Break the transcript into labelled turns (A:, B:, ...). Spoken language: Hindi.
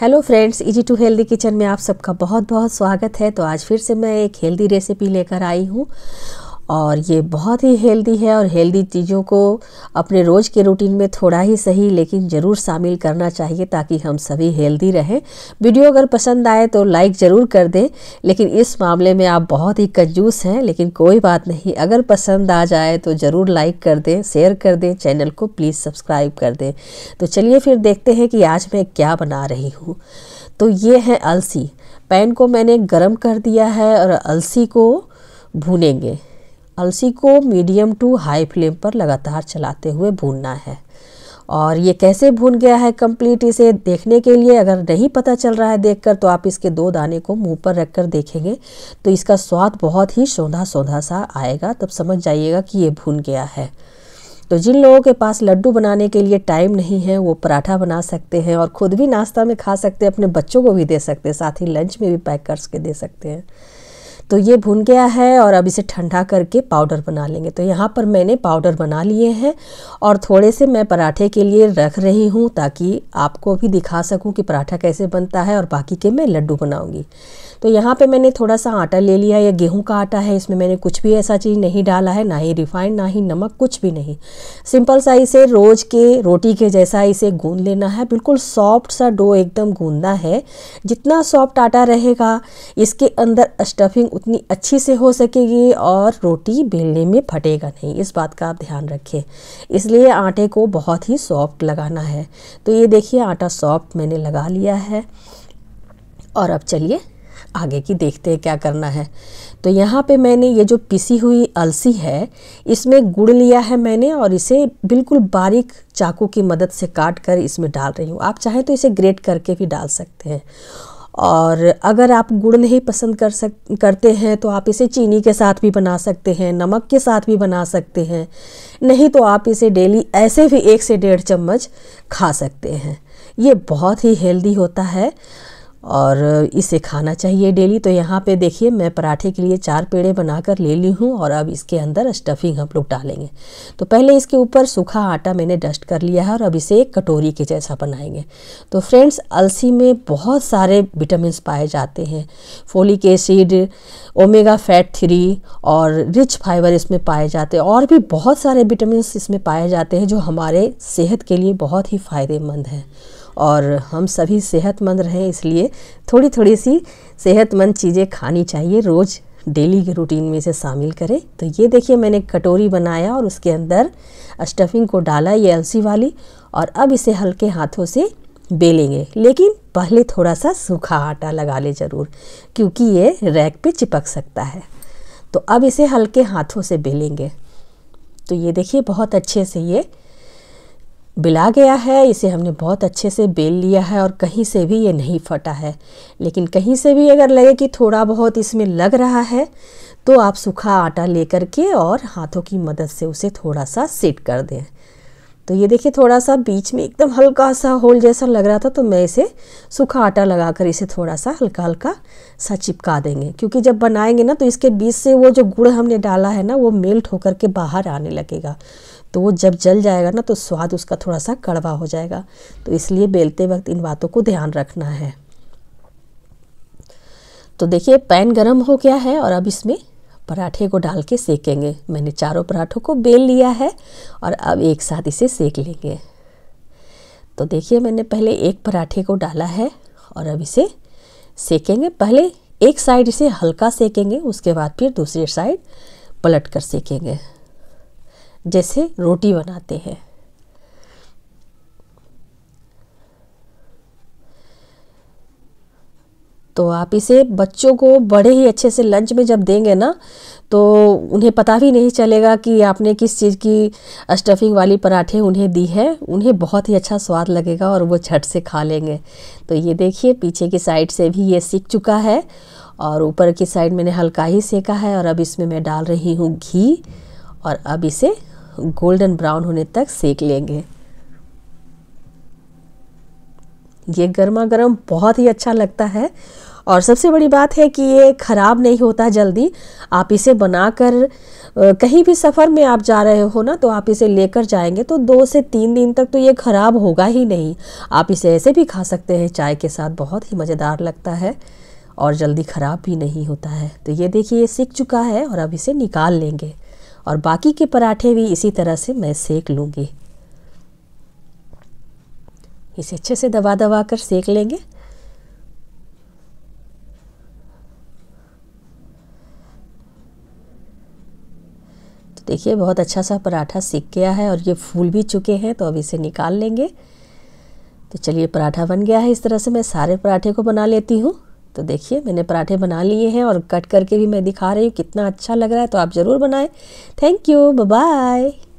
A: hello friends easy to healthy kitchen में आप सबका बहुत बहुत स्वागत है तो आज फिर से मैं एक हेल्दी रेसिपी लेकर आई हूँ और ये बहुत ही हेल्दी है और हेल्दी चीज़ों को अपने रोज़ के रूटीन में थोड़ा ही सही लेकिन ज़रूर शामिल करना चाहिए ताकि हम सभी हेल्दी रहें वीडियो अगर पसंद आए तो लाइक ज़रूर कर दें लेकिन इस मामले में आप बहुत ही कंजूस हैं लेकिन कोई बात नहीं अगर पसंद आ जाए तो ज़रूर लाइक कर दें शेयर कर दें चैनल को प्लीज़ सब्सक्राइब कर दें तो चलिए फिर देखते हैं कि आज मैं क्या बना रही हूँ तो ये है अलसी पैन को मैंने गर्म कर दिया है और अलसी को भूनेंगे अलसी को मीडियम टू हाई फ्लेम पर लगातार चलाते हुए भूनना है और ये कैसे भून गया है कम्प्लीट इसे देखने के लिए अगर नहीं पता चल रहा है देखकर तो आप इसके दो दाने को मुंह पर रखकर देखेंगे तो इसका स्वाद बहुत ही सौंधा सौधा सा आएगा तब समझ जाइएगा कि ये भून गया है तो जिन लोगों के पास लड्डू बनाने के लिए टाइम नहीं है वो पराठा बना सकते हैं और ख़ुद भी नाश्ता में खा सकते हैं अपने बच्चों को भी दे सकते हैं साथ ही लंच में भी पैक करके दे सकते हैं तो ये भुन गया है और अब इसे ठंडा करके पाउडर बना लेंगे तो यहाँ पर मैंने पाउडर बना लिए हैं और थोड़े से मैं पराठे के लिए रख रही हूँ ताकि आपको भी दिखा सकूँ कि पराठा कैसे बनता है और बाकी के मैं लड्डू बनाऊँगी तो यहाँ पे मैंने थोड़ा सा आटा ले लिया या गेहूं का आटा है इसमें मैंने कुछ भी ऐसा चीज़ नहीं डाला है ना ही रिफाइंड ना ही नमक कुछ भी नहीं सिंपल सा इसे रोज़ के रोटी के जैसा इसे गूंद लेना है बिल्कुल सॉफ्ट सा डो एकदम गूंदना है जितना सॉफ्ट आटा रहेगा इसके अंदर स्टफिंग उतनी अच्छी से हो सकेगी और रोटी बेलने में फटेगा नहीं इस बात का आप ध्यान रखें इसलिए आटे को बहुत ही सॉफ्ट लगाना है तो ये देखिए आटा सॉफ्ट मैंने लगा लिया है और अब चलिए आगे की देखते हैं क्या करना है तो यहाँ पे मैंने ये जो पिसी हुई अलसी है इसमें गुड़ लिया है मैंने और इसे बिल्कुल बारीक चाकू की मदद से काट कर इसमें डाल रही हूँ आप चाहें तो इसे ग्रेट करके भी डाल सकते हैं और अगर आप गुड़ नहीं पसंद कर सक करते हैं तो आप इसे चीनी के साथ भी बना सकते हैं नमक के साथ भी बना सकते हैं नहीं तो आप इसे डेली ऐसे भी एक से डेढ़ चम्मच खा सकते हैं ये बहुत ही हेल्दी होता है और इसे खाना चाहिए डेली तो यहाँ पे देखिए मैं पराठे के लिए चार पेड़े बनाकर ले ली हूँ और अब इसके अंदर स्टफिंग हम लोग डालेंगे तो पहले इसके ऊपर सूखा आटा मैंने डस्ट कर लिया है और अब इसे एक कटोरी के जैसा बनाएंगे तो फ्रेंड्स अलसी में बहुत सारे विटामिन पाए जाते हैं folic acid omega fat three और रिच फाइबर इसमें पाए जाते हैं और भी बहुत सारे विटामिन इसमें पाए जाते हैं जो हमारे सेहत के लिए बहुत ही फ़ायदेमंद हैं और हम सभी सेहतमंद रहें इसलिए थोड़ी थोड़ी सी सेहतमंद चीज़ें खानी चाहिए रोज़ डेली के रूटीन में इसे शामिल करें तो ये देखिए मैंने कटोरी बनाया और उसके अंदर स्टफिंग को डाला ये अलसी वाली और अब इसे हल्के हाथों से बेलेंगे लेकिन पहले थोड़ा सा सूखा आटा लगा ले ज़रूर क्योंकि ये रैक पे चिपक सकता है तो अब इसे हल्के हाथों से बेलेंगे तो ये देखिए बहुत अच्छे से ये बिला गया है इसे हमने बहुत अच्छे से बेल लिया है और कहीं से भी ये नहीं फटा है लेकिन कहीं से भी अगर लगे कि थोड़ा बहुत इसमें लग रहा है तो आप सूखा आटा लेकर के और हाथों की मदद से उसे थोड़ा सा सेट कर दें तो ये देखिए थोड़ा सा बीच में एकदम हल्का सा होल जैसा लग रहा था तो मैं इसे सूखा आटा लगा कर इसे थोड़ा सा हल्का हल्का सा चिपका देंगे क्योंकि जब बनाएंगे ना तो इसके बीच से वो जो गुड़ हमने डाला है ना वो मेल्ट होकर के बाहर आने लगेगा तो वो जब जल जाएगा ना तो स्वाद उसका थोड़ा सा कड़वा हो जाएगा तो इसलिए बेलते वक्त इन बातों को ध्यान रखना है तो देखिए पैन गर्म हो गया है और अब इसमें पराठे को डाल के सेकेंगे मैंने चारों पराठों को बेल लिया है और अब एक साथ इसे सेक लेंगे तो देखिए मैंने पहले एक पराठे को डाला है और अब इसे सेकेंगे पहले एक साइड इसे हल्का सेकेंगे उसके बाद फिर दूसरी साइड पलट कर सेकेंगे जैसे रोटी बनाते हैं तो आप इसे बच्चों को बड़े ही अच्छे से लंच में जब देंगे ना तो उन्हें पता भी नहीं चलेगा कि आपने किस चीज़ की स्टफिंग वाली पराठे उन्हें दी है उन्हें बहुत ही अच्छा स्वाद लगेगा और वो झट से खा लेंगे तो ये देखिए पीछे की साइड से भी ये सीख चुका है और ऊपर की साइड मैंने हल्का ही सेका है और अब इसमें मैं डाल रही हूँ घी और अब इसे गोल्डन ब्राउन होने तक सेक लेंगे ये गर्मा गर्म बहुत ही अच्छा लगता है और सबसे बड़ी बात है कि ये ख़राब नहीं होता जल्दी आप इसे बनाकर कहीं भी सफ़र में आप जा रहे हो ना तो आप इसे लेकर जाएंगे तो दो से तीन दिन तक तो ये ख़राब होगा ही नहीं आप इसे ऐसे भी खा सकते हैं चाय के साथ बहुत ही मज़ेदार लगता है और जल्दी ख़राब भी नहीं होता है तो ये देखिए ये सीख चुका है और अब इसे निकाल लेंगे और बाकी के पराठे भी इसी तरह से मैं सेक लूँगी इसे अच्छे से दबा दबा कर सेक लेंगे तो देखिए बहुत अच्छा सा पराठा सीख गया है और ये फूल भी चुके हैं तो अब इसे निकाल लेंगे तो चलिए पराठा बन गया है इस तरह से मैं सारे पराठे को बना लेती हूँ तो देखिए मैंने पराठे बना लिए हैं और कट करके भी मैं दिखा रही हूँ कितना अच्छा लग रहा है तो आप ज़रूर बनाएं थैंक यू बाय